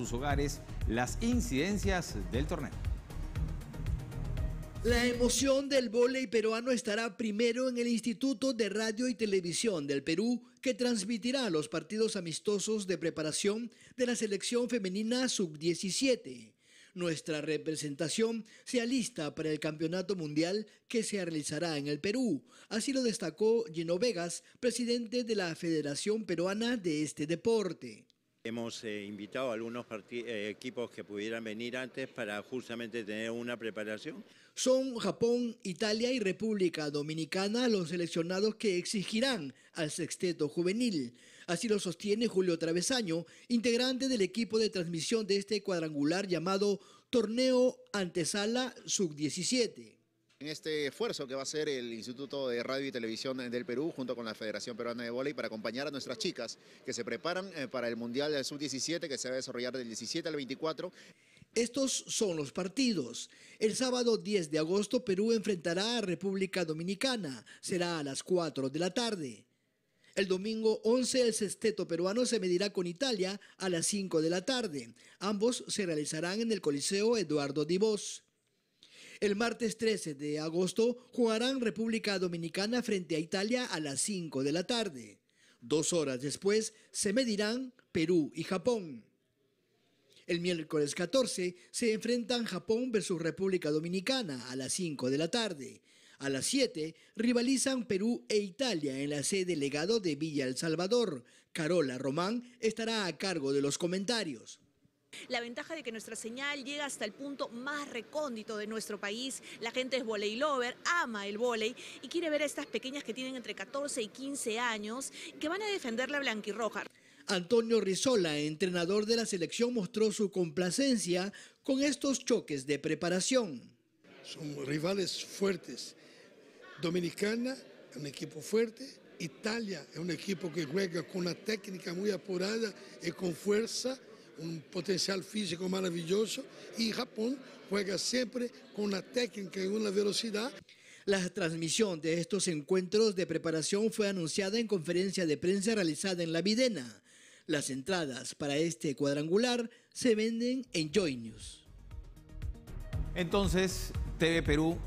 sus hogares las incidencias del torneo. La emoción del vóley peruano estará primero en el Instituto de Radio y Televisión del Perú, que transmitirá los partidos amistosos de preparación de la selección femenina sub-17. Nuestra representación se alista para el Campeonato Mundial que se realizará en el Perú. Así lo destacó Gino Vegas, presidente de la Federación Peruana de este deporte. Hemos eh, invitado a algunos eh, equipos que pudieran venir antes para justamente tener una preparación. Son Japón, Italia y República Dominicana los seleccionados que exigirán al sexteto juvenil. Así lo sostiene Julio Travesaño, integrante del equipo de transmisión de este cuadrangular llamado Torneo Antesala Sub-17 en este esfuerzo que va a hacer el Instituto de Radio y Televisión del Perú junto con la Federación Peruana de Voley para acompañar a nuestras chicas que se preparan eh, para el Mundial del Sub-17 que se va a desarrollar del 17 al 24. Estos son los partidos. El sábado 10 de agosto Perú enfrentará a República Dominicana. Será a las 4 de la tarde. El domingo 11 el sexteto peruano se medirá con Italia a las 5 de la tarde. Ambos se realizarán en el Coliseo Eduardo Dibos. El martes 13 de agosto jugarán República Dominicana frente a Italia a las 5 de la tarde. Dos horas después se medirán Perú y Japón. El miércoles 14 se enfrentan Japón versus República Dominicana a las 5 de la tarde. A las 7 rivalizan Perú e Italia en la sede legado de Villa El Salvador. Carola Román estará a cargo de los comentarios. La ventaja de que nuestra señal llega hasta el punto más recóndito de nuestro país. La gente es voleylover, lover, ama el voley y quiere ver a estas pequeñas que tienen entre 14 y 15 años que van a defender la blanquirroja. Antonio Rizola, entrenador de la selección, mostró su complacencia con estos choques de preparación. Son rivales fuertes. Dominicana, un equipo fuerte. Italia es un equipo que juega con una técnica muy apurada y con fuerza un potencial físico maravilloso y Japón juega siempre con la técnica y una velocidad. La transmisión de estos encuentros de preparación fue anunciada en conferencia de prensa realizada en La Videna. Las entradas para este cuadrangular se venden en Joy News. Entonces, TV Perú